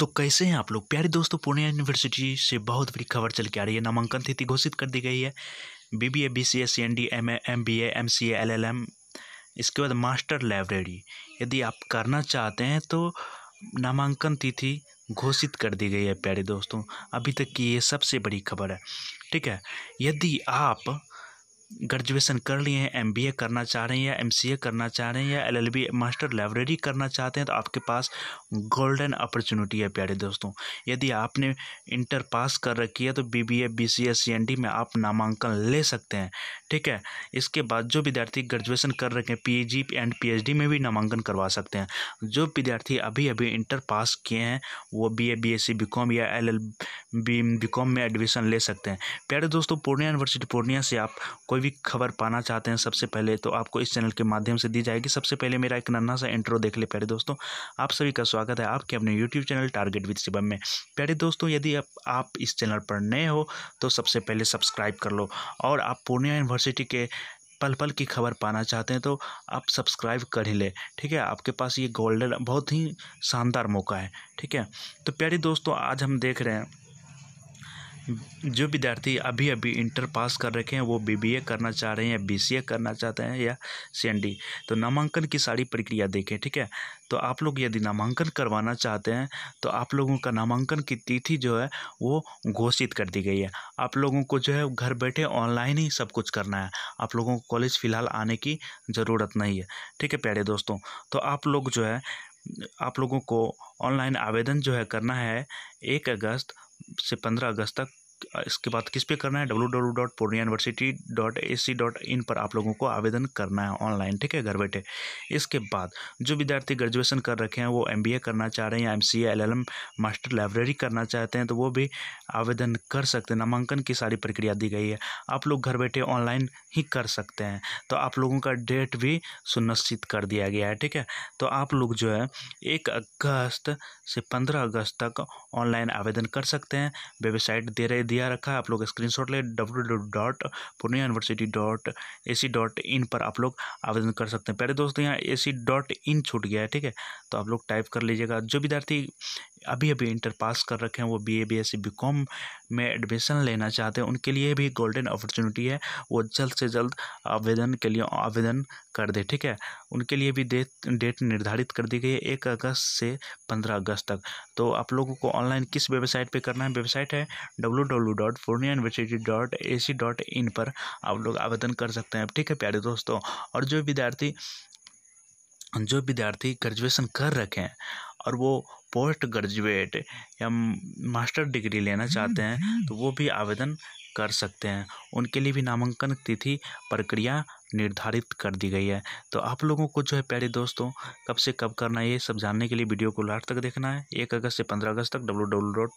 तो कैसे हैं आप लोग प्यारे दोस्तों पूर्णिया यूनिवर्सिटी से बहुत बड़ी खबर चल के आ रही है नामांकन तिथि घोषित कर दी गई है B B A B C S C N D M A M B A M C L L M इसके बाद मास्टर लाइब्रेरी यदि आप करना चाहते हैं तो नामांकन तिथि घोषित कर दी गई है प्यारे दोस्तों अभी तक की ये सबसे बड़ी खबर है ठीक है यदि आप ग्रेजुएशन कर लिए हैं एम करना चाह रहे हैं या एम करना चाह रहे हैं या एल मास्टर लाइब्रेरी करना चाहते हैं तो आपके पास गोल्डन अपॉर्चुनिटी है प्यारे दोस्तों यदि आपने इंटर पास कर रखी है तो B B A B C S C N D में आप नामांकन ले सकते हैं ठीक है इसके बाद जो विद्यार्थी ग्रेजुएशन कर रखे हैं P G and P H D में भी नामांकन करवा सकते हैं जो विद्यार्थी अभी अभी इंटर पास किए हैं वो B A B S C B com या L L B B com में एडमिशन ले सकते हैं प्यारे दोस्तों पूर्णिया यूनिवर्सिटी पूर्णिया से आप कोई कोई भी खबर पाना चाहते हैं सबसे पहले तो आपको इस चैनल के माध्यम से दी जाएगी सबसे पहले मेरा एक नन्हा सा इंट्रो देख ले प्यारे दोस्तों आप सभी का स्वागत है आपके अपने YouTube channel target with Shivam में प्यारे दोस्तों यदि आप, आप इस चैनल पर नए हो तो सबसे पहले सब्सक्राइब कर लो और आप पूर्णिया यूनिवर्सिटी के पल पल की खबर पाना चाहते हैं तो आप सब्सक्राइब कर ही लें ठीक है आपके पास ये गोल्डन बहुत ही शानदार मौका है ठीक है तो प्यारे दोस्तों आज हम देख रहे हैं जो विद्यार्थी अभी अभी इंटर पास कर रखे हैं वो बीबीए करना चाह रहे हैं या बीसीए करना चाहते हैं या सीएनडी तो नामांकन की सारी प्रक्रिया देखें ठीक है तो आप लोग यदि नामांकन करवाना चाहते हैं तो आप लोगों का नामांकन की तिथि जो है वो घोषित कर दी गई है आप लोगों को जो है घर बैठे ऑनलाइन ही सब कुछ करना है आप लोगों को कॉलेज फ़िलहाल आने की ज़रूरत नहीं है ठीक है प्यारे दोस्तों तो आप लोग जो है आप लोगों को ऑनलाइन आवेदन जो है करना है एक अगस्त से पंद्रह अगस्त तक इसके बाद किस पे करना है W W dot Purnia university dot A C dot in पर आप लोगों को आवेदन करना है ऑनलाइन ठीक है घर बैठे इसके बाद जो विद्यार्थी ग्रेजुएशन कर रखे हैं वो एम बी ए करना चाह रहे हैं या M C L L M master library करना चाहते हैं तो वो भी आवेदन कर सकते हैं नामांकन की सारी प्रक्रिया दी गई है आप लोग घर बैठे ऑनलाइन ही कर सकते हैं तो आप लोगों का डेट भी सुनिश्चित कर दिया गया है ठीक है तो आप लोग जो है एक अगस्त से पंद्रह अगस्त तक ऑनलाइन आवेदन कर सकते हैं वेबसाइट दे रहे दिया रखा है आप लोग स्क्रीन शॉट ले W dot Purnia university dot A C dot in पर आप लोग आवेदन कर सकते हैं पहले दोस्तों यहाँ ए सी डॉट इन छूट गया है ठीक है तो आप लोग टाइप कर लीजिएगा जो विद्यार्थी अभी अभी इंटर पास कर रखे हैं वो B A B S C B com में एडमिशन लेना चाहते हैं उनके लिए भी गोल्डन अपॉर्चुनिटी है वो जल्द से जल्द आवेदन के लिए आवेदन कर दे ठीक है उनके लिए भी डेट डेट निर्धारित कर दी गई है एक अगस्त से पंद्रह अगस्त तक तो आप लोगों को ऑनलाइन किस वेबसाइट पे करना है वेबसाइट है W W dot Purnia university dot A C dot in पर आप लोग आवेदन कर सकते हैं ठीक है प्यारे दोस्तों और जो विद्यार्थी जो विद्यार्थी ग्रेजुएसन कर रखे हैं और वो पोस्ट ग्रेजुएट या मास्टर डिग्री लेना हम्म, चाहते हैं हम्म। तो वो भी आवेदन कर सकते हैं उनके लिए भी नामांकन तिथि प्रक्रिया निर्धारित कर दी गई है तो आप लोगों को जो है प्यारे दोस्तों कब से कब करना है ये सब जानने के लिए वीडियो को लास्ट तक देखना है एक अगस्त से पंद्रह अगस्त तक डब्ल्यू डब्ल्यू डॉट